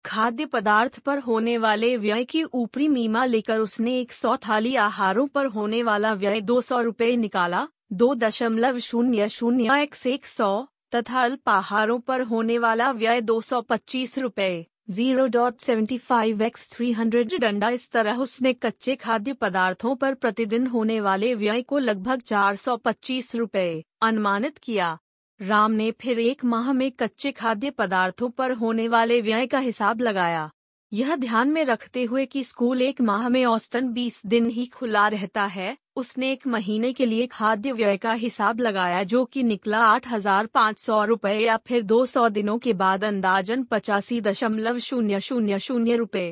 खाद्य पदार्थ पर होने वाले व्यय की ऊपरी मीमा लेकर उसने एक सौ थाली आहारों पर होने वाला व्यय दो सौ रूपये निकाला दो दशमलव शून्य शून्य एक सौ तथा अल्पाहारों पर होने वाला व्यय दो सौ पच्चीस रूपए फाइव एक्स थ्री हंड्रेड अंडा इस तरह उसने कच्चे खाद्य पदार्थों पर प्रतिदिन होने वाले व्यय को लगभग चार सौ पच्चीस रूपए अनुमानित किया राम ने फिर एक माह में कच्चे खाद्य पदार्थों पर होने वाले व्यय का हिसाब लगाया यह ध्यान में रखते हुए कि स्कूल एक माह में औसतन 20 दिन ही खुला रहता है उसने एक महीने के लिए खाद्य व्यय का हिसाब लगाया जो कि निकला आठ हजार पाँच सौ रूपए या फिर दो सौ दिनों के बाद अंदाजन पचासी दशमलव शून्य शून्य शून्य रूपए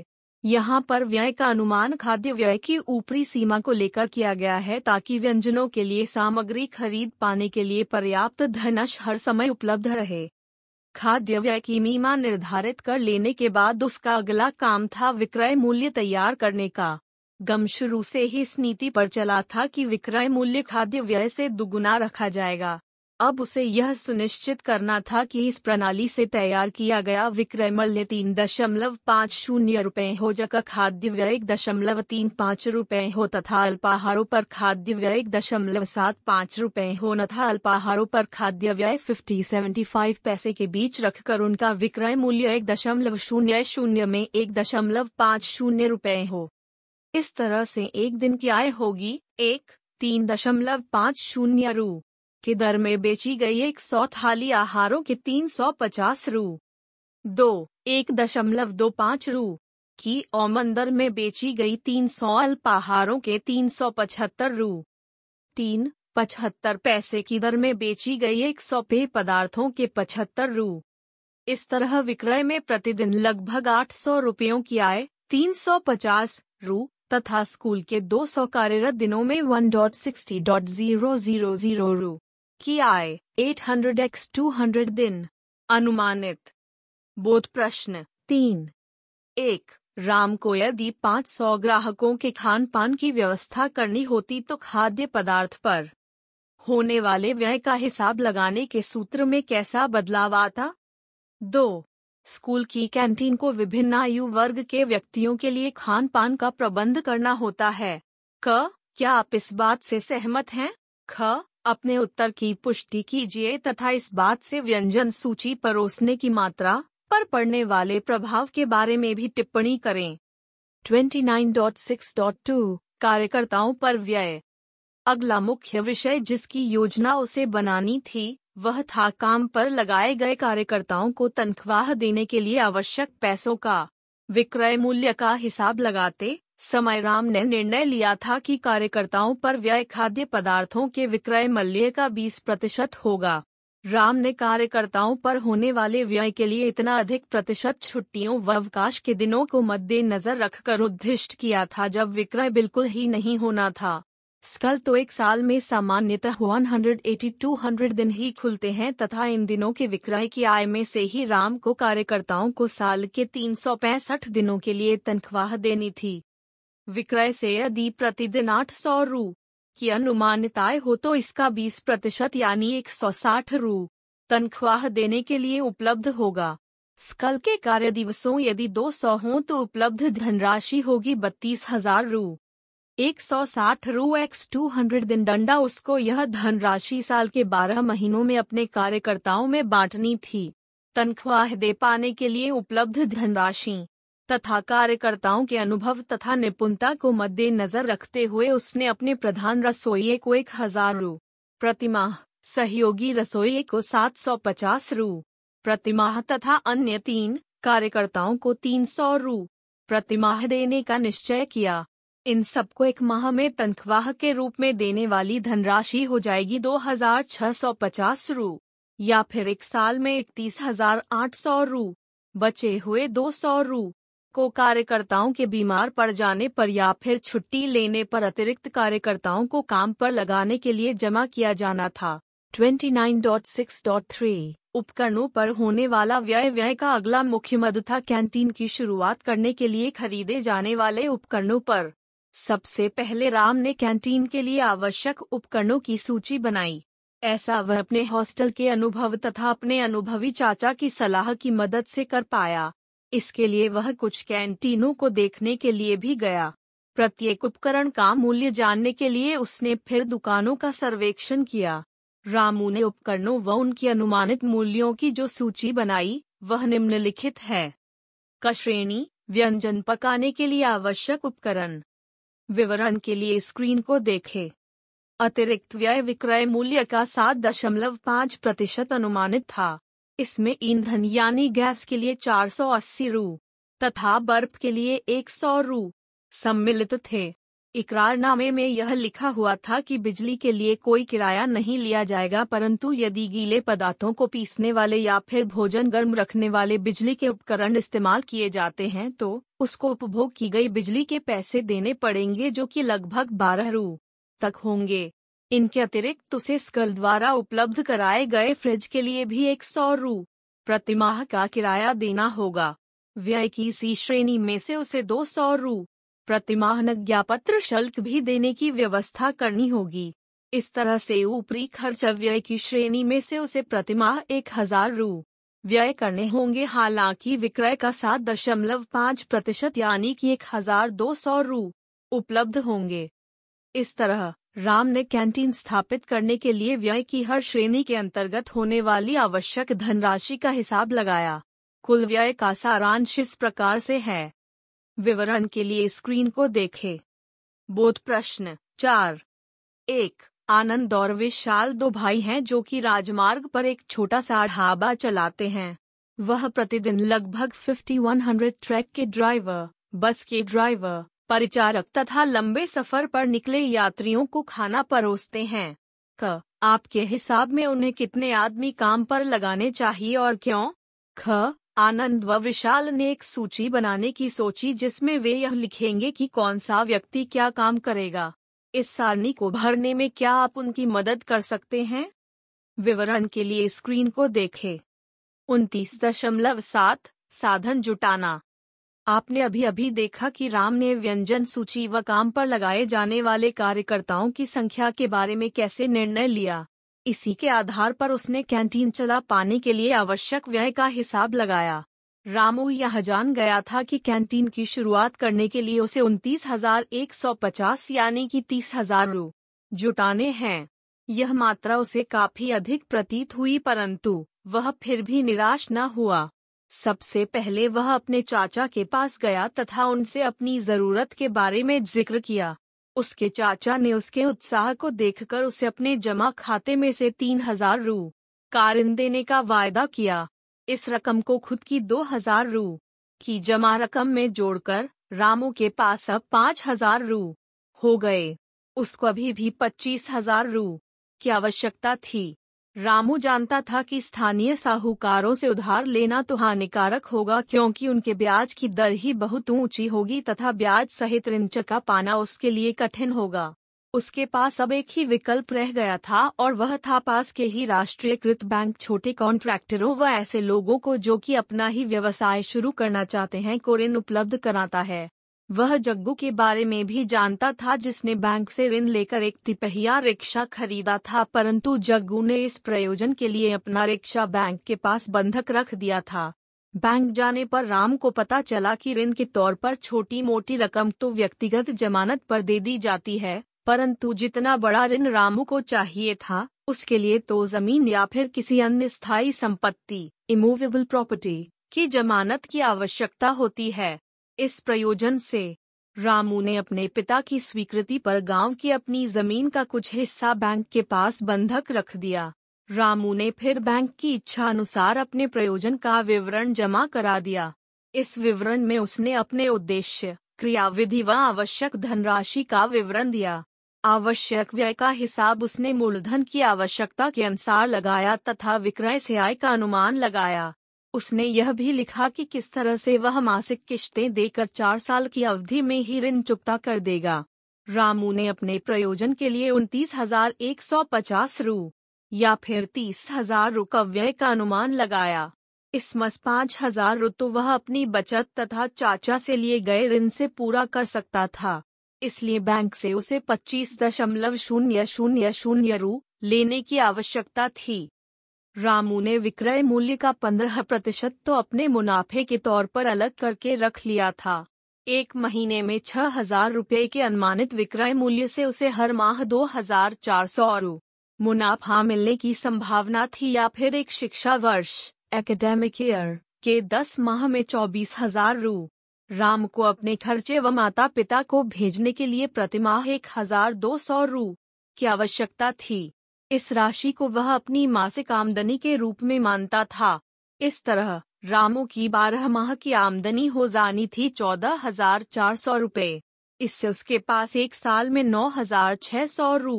यहाँ पर व्यय का अनुमान खाद्य व्यय की ऊपरी सीमा को लेकर किया गया है ताकि व्यंजनों के लिए सामग्री खरीद पाने के लिए पर्याप्त धनश हर समय उपलब्ध रहे खाद्य व्यय की मीमा निर्धारित कर लेने के बाद उसका अगला काम था विक्रय मूल्य तैयार करने का गम शुरू से ही इस नीति पर चला था कि विक्रय मूल्य खाद्य व्यय से दुगुना रखा जाएगा अब उसे यह सुनिश्चित करना था कि इस प्रणाली से तैयार किया गया विक्रय मूल्य तीन दशमलव पाँच शून्य रूपए हो जगह खाद्य व्यय एक दशमलव तीन पाँच रूपए हो तथा अल्पाहारों पर खाद्य व्यय एक दशमलव सात पाँच रूपए हो तथा अल्पाहारों पर खाद्य व्यय फिफ्टी सेवेंटी फाइव पैसे के बीच रखकर उनका विक्रय मूल्य एक दशमलव शून्य शून्य में एक दशमलव पाँच शून्य रूपए हो इस तरह से एक दिन की आय होगी एक तीन दशमलव पाँच शून्य रू की दर में बेची गई एक सौ थाली आहारों के तीन सौ पचास रू दो एक दशमलव दो पाँच रू की ओमंदर दर में बेची गई तीन सौ अल्पाहारों के तीन सौ पचहत्तर रू तीन पचहत्तर पैसे की दर में बेची गई एक सौ पेय पदार्थों के पचहत्तर रू इस तरह विक्रय में प्रतिदिन लगभग आठ सौ रुपयों की आय तीन सौ पचास रू तथा स्कूल के दो सौ कार्यरत दिनों में one dot sixty dot zero zero zero रू की आय हंड्रेड एक्स टू हंड्रेड दिन अनुमानित बोध प्रश्न तीन एक राम को यदि 500 ग्राहकों के खान पान की व्यवस्था करनी होती तो खाद्य पदार्थ पर होने वाले व्यय का हिसाब लगाने के सूत्र में कैसा बदलाव आता दो स्कूल की कैंटीन को विभिन्न आयु वर्ग के व्यक्तियों के लिए खान पान का प्रबंध करना होता है क क्या आप इस बात से सहमत हैं ख अपने उत्तर की पुष्टि कीजिए तथा इस बात से व्यंजन सूची परोसने की मात्रा पर पड़ने वाले प्रभाव के बारे में भी टिप्पणी करें 29.6.2 कार्यकर्ताओं पर व्यय अगला मुख्य विषय जिसकी योजना उसे बनानी थी वह था काम पर लगाए गए कार्यकर्ताओं को तनख्वाह देने के लिए आवश्यक पैसों का विक्रय मूल्य का हिसाब लगाते समय राम ने निर्णय लिया था कि कार्यकर्ताओं पर व्यय खाद्य पदार्थों के विक्रय मूल्य का 20 प्रतिशत होगा राम ने कार्यकर्ताओं पर होने वाले व्यय के लिए इतना अधिक प्रतिशत छुट्टियों व अवकाश के दिनों को मद्देनजर रखकर उद्दिष्ट किया था जब विक्रय बिल्कुल ही नहीं होना था स्कल तो एक साल में सामान्यतः 180-200 दिन ही खुलते हैं तथा इन दिनों के विक्रय की आय में से ही राम को कार्यकर्ताओं को साल के तीन दिनों के लिए तनख्वाह देनी थी विक्रय से यदि प्रतिदिन आठ सौ रू की अनुमानित आय हो तो इसका बीस प्रतिशत यानी साठ रू तनख्वाह देने के लिए उपलब्ध होगा स्कल के कार्य दिवसों यदि दो सौ हों तो उपलब्ध धनराशि होगी बत्तीस हजार रू एक सौ साठ रू एक्स टू हंड्रेड दिन डंडा उसको यह धनराशि साल के बारह महीनों में अपने कार्यकर्ताओं में बांटनी थी तनख्वाह दे पाने के लिए उपलब्ध धनराशि तथा कार्यकर्ताओं के अनुभव तथा निपुणता को मद्देनजर रखते हुए उसने अपने प्रधान रसोइये को एक हजार रू प्रतिमाह सहयोगी रसोइये को सात सौ पचास रू प्रतिमाह तथा अन्य तीन कार्यकर्ताओं को तीन सौ रू प्रतिमाह देने का निश्चय किया इन सबको एक माह में तनख्वाह के रूप में देने वाली धनराशि हो जाएगी दो हजार छह सौ पचास रू या फिर एक साल में इकतीस हजार आठ सौ रू बचे हुए दो सौ रू को कार्यकर्ताओं के बीमार पड़ जाने पर या फिर छुट्टी लेने पर अतिरिक्त कार्यकर्ताओं को काम पर लगाने के लिए जमा किया जाना था 29.6.3 उपकरणों पर होने वाला व्यय व्यय का अगला मुख्य मद था कैंटीन की शुरुआत करने के लिए खरीदे जाने वाले उपकरणों पर सबसे पहले राम ने कैंटीन के लिए आवश्यक उपकरणों की सूची बनाई ऐसा वह अपने हॉस्टल के अनुभव तथा अपने अनुभवी चाचा की सलाह की मदद से कर पाया इसके लिए वह कुछ कैंटीनों को देखने के लिए भी गया प्रत्येक उपकरण का मूल्य जानने के लिए उसने फिर दुकानों का सर्वेक्षण किया रामू ने उपकरणों व उनकी अनुमानित मूल्यों की जो सूची बनाई वह निम्नलिखित है क श्रेणी व्यंजन पकाने के लिए आवश्यक उपकरण विवरण के लिए स्क्रीन को देखें अतिरिक्त व्यय विक्रय मूल्य का सात दशमलव पाँच प्रतिशत अनुमानित था इसमें ईंधन यानी गैस के लिए 480 रू तथा बर्फ के लिए 100 रू सम्मिलित थे इकरारनामे में यह लिखा हुआ था कि बिजली के लिए कोई किराया नहीं लिया जाएगा परंतु यदि गीले पदार्थों को पीसने वाले या फिर भोजन गर्म रखने वाले बिजली के उपकरण इस्तेमाल किए जाते हैं तो उसको उपभोग की गई बिजली के पैसे देने पड़ेंगे जो कि लगभग बारह रू तक होंगे इनके अतिरिक्त उसे स्कल द्वारा उपलब्ध कराए गए फ्रिज के लिए भी एक सौ रू प्रतिमाह का किराया देना होगा व्यय की इसी श्रेणी में से उसे दो सौ रू प्रतिमाह ज्ञापत्र शुल्क भी देने की व्यवस्था करनी होगी इस तरह से ऊपरी खर्च व्यय की श्रेणी में से उसे प्रतिमाह एक हजार रू व्यय करने होंगे हालांकि विक्रय का सात दशमलव पाँच प्रतिशत यानी कि एक हजार दो सौ रू उपलब्ध होंगे इस तरह राम ने कैंटीन स्थापित करने के लिए व्यय की हर श्रेणी के अंतर्गत होने वाली आवश्यक धनराशि का हिसाब लगाया कुल व्यय का सारांश इस प्रकार से है विवरण के लिए स्क्रीन को देखें बोध प्रश्न चार एक आनंद और विशाल दो भाई हैं जो कि राजमार्ग पर एक छोटा सा ढाबा चलाते हैं वह प्रतिदिन लगभग 5100 ट्रैक के ड्राइवर बस के ड्राइवर परिचारक तथा लंबे सफर पर निकले यात्रियों को खाना परोसते हैं क आपके हिसाब में उन्हें कितने आदमी काम पर लगाने चाहिए और क्यों ख आनंद व विशाल ने एक सूची बनाने की सोची जिसमें वे यह लिखेंगे कि कौन सा व्यक्ति क्या काम करेगा इस सारणी को भरने में क्या आप उनकी मदद कर सकते हैं विवरण के लिए स्क्रीन को देखें उनतीस दशमलव सात साधन जुटाना आपने अभी अभी देखा कि राम ने व्यंजन सूची व काम पर लगाए जाने वाले कार्यकर्ताओं की संख्या के बारे में कैसे निर्णय लिया इसी के आधार पर उसने कैंटीन चला पाने के लिए आवश्यक व्यय का हिसाब लगाया रामू यह जान गया था कि कैंटीन की शुरुआत करने के लिए उसे उनतीस हजार एक सौ पचास यानी कि तीस हजार रू जुटाने हैं यह मात्रा उसे काफी अधिक प्रतीत हुई परंतु वह फिर भी निराश न हुआ सबसे पहले वह अपने चाचा के पास गया तथा उनसे अपनी जरूरत के बारे में जिक्र किया उसके चाचा ने उसके उत्साह को देखकर उसे अपने जमा खाते में से तीन हजार रू कारिन देने का वायदा किया इस रकम को खुद की दो हजार रू की जमा रकम में जोड़कर रामू के पास अब पाँच हजार रू हो गए उसको अभी भी पच्चीस हजार रू की आवश्यकता थी रामू जानता था कि स्थानीय साहूकारों से उधार लेना तो हानिकारक होगा क्योंकि उनके ब्याज की दर ही बहुत ऊंची होगी तथा ब्याज सहित ऋण चका पाना उसके लिए कठिन होगा उसके पास अब एक ही विकल्प रह गया था और वह था पास के ही राष्ट्रीयकृत बैंक छोटे कॉन्ट्रैक्टरों व ऐसे लोगों को जो कि अपना ही व्यवसाय शुरू करना चाहते हैं को ऋण उपलब्ध कराता है वह जग्गू के बारे में भी जानता था जिसने बैंक से ऋण लेकर एक तिपहिया रिक्शा खरीदा था परंतु जग्गू ने इस प्रयोजन के लिए अपना रिक्शा बैंक के पास बंधक रख दिया था बैंक जाने पर राम को पता चला कि ऋण के तौर पर छोटी मोटी रकम तो व्यक्तिगत जमानत पर दे दी जाती है परंतु जितना बड़ा ऋण रामू को चाहिए था उसके लिए तो जमीन या फिर किसी अन्य स्थायी संपत्ति इमूवेबल प्रॉपर्टी की जमानत की आवश्यकता होती है इस प्रयोजन से रामू ने अपने पिता की स्वीकृति पर गांव की अपनी जमीन का कुछ हिस्सा बैंक के पास बंधक रख दिया रामू ने फिर बैंक की इच्छा अनुसार अपने प्रयोजन का विवरण जमा करा दिया इस विवरण में उसने अपने उद्देश्य क्रियाविधि व आवश्यक धनराशि का विवरण दिया आवश्यक व्यय का हिसाब उसने मूलधन की आवश्यकता के अनुसार लगाया तथा विक्रय से आय का अनुमान लगाया उसने यह भी लिखा कि किस तरह से वह मासिक किश्तें देकर चार साल की अवधि में ही ऋण चुकता कर देगा रामू ने अपने प्रयोजन के लिए उनतीस हजार एक सौ पचास रू या फिर तीस हजार रू का व्यय का अनुमान लगाया इस मस पाँच हजार रू तो वह अपनी बचत तथा चाचा से लिए गए ऋण से पूरा कर सकता था इसलिए बैंक से उसे पच्चीस दशमलव शून्य शून्य शून्य रू लेने की आवश्यकता थी रामू ने विक्रय मूल्य का पंद्रह प्रतिशत तो अपने मुनाफे के तौर पर अलग करके रख लिया था एक महीने में छह हजार रूपए के अनुमानित विक्रय मूल्य से उसे हर माह दो हजार चार सौ रू मुनाफा मिलने की संभावना थी या फिर एक शिक्षा वर्ष एकेडमिक ईयर के दस माह में चौबीस हजार रू राम को अपने खर्चे व माता पिता को भेजने के लिए प्रतिमाह एक हजार दो सौ रू की आवश्यकता थी इस राशि को वह अपनी मासिक आमदनी के रूप में मानता था इस तरह रामू की बारह माह की आमदनी हो जानी थी चौदह हजार चार सौ रूपए इससे उसके पास एक साल में नौ हजार छह सौ रू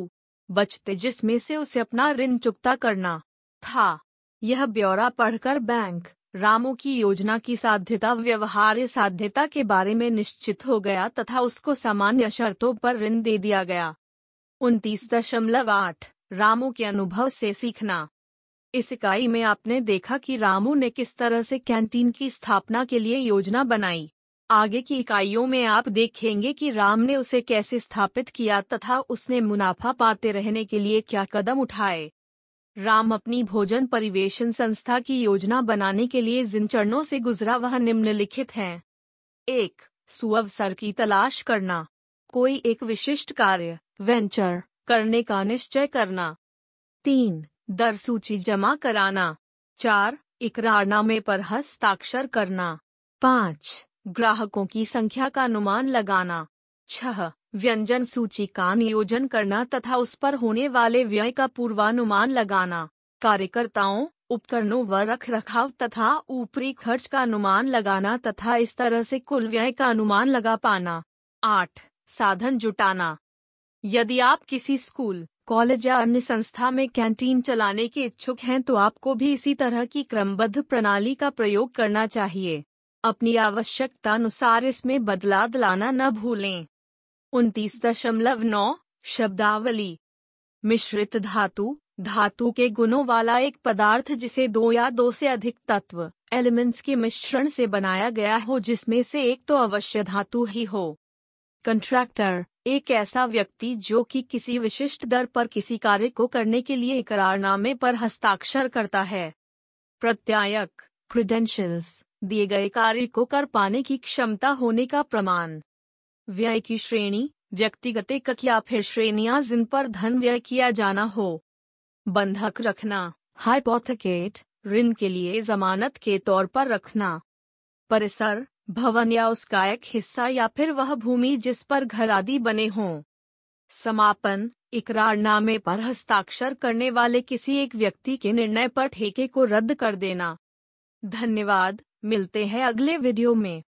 बचते जिसमें से उसे अपना ऋण चुकता करना था यह ब्यौरा पढ़कर बैंक रामू की योजना की साध्यता व्यवहार्य साध्यता के बारे में निश्चित हो गया तथा उसको सामान्य शर्तों पर ऋण दे दिया गया उनतीस दशमलव आठ रामू के अनुभव से सीखना इस इकाई में आपने देखा कि रामू ने किस तरह से कैंटीन की स्थापना के लिए योजना बनाई आगे की इकाइयों में आप देखेंगे कि राम ने उसे कैसे स्थापित किया तथा उसने मुनाफा पाते रहने के लिए क्या कदम उठाए राम अपनी भोजन परिवेशन संस्था की योजना बनाने के लिए जिन चरणों से गुजरा वह निम्नलिखित हैं एक सुअवसर की तलाश करना कोई एक विशिष्ट कार्य वेंचर करने का निश्चय करना तीन दर सूची जमा कराना चार इकरारनामे पर हस्ताक्षर करना पाँच ग्राहकों की संख्या का अनुमान लगाना छह व्यंजन सूची का नियोजन करना तथा उस पर होने वाले व्यय का पूर्वानुमान लगाना कार्यकर्ताओं उपकरणों व रख रखाव तथा ऊपरी खर्च का अनुमान लगाना तथा इस तरह से कुल व्यय का अनुमान लगा पाना आठ साधन जुटाना यदि आप किसी स्कूल कॉलेज या अन्य संस्था में कैंटीन चलाने के इच्छुक हैं तो आपको भी इसी तरह की क्रमबद्ध प्रणाली का प्रयोग करना चाहिए अपनी आवश्यकता अनुसार इसमें बदलाव लाना न भूलें उनतीस दशमलव नौ शब्दावली मिश्रित धातु धातु के गुणों वाला एक पदार्थ जिसे दो या दो से अधिक तत्व एलिमेंट्स के मिश्रण से बनाया गया हो जिसमें से एक तो अवश्य धातु ही हो कंट्रैक्टर एक ऐसा व्यक्ति जो कि किसी विशिष्ट दर पर किसी कार्य को करने के लिए इकरारनामे पर हस्ताक्षर करता है प्रत्यायक क्रीडेंशियल्स दिए गए कार्य को कर पाने की क्षमता होने का प्रमाण व्यय की श्रेणी व्यक्तिगत एक या फिर श्रेणियां जिन पर धन व्यय किया जाना हो बंधक रखना हाइपोथकेट ऋण के लिए जमानत के तौर पर रखना परिसर भवन या उसका एक हिस्सा या फिर वह भूमि जिस पर घर आदि बने हों समापन इकरारनामे पर हस्ताक्षर करने वाले किसी एक व्यक्ति के निर्णय पर ठेके को रद्द कर देना धन्यवाद मिलते हैं अगले वीडियो में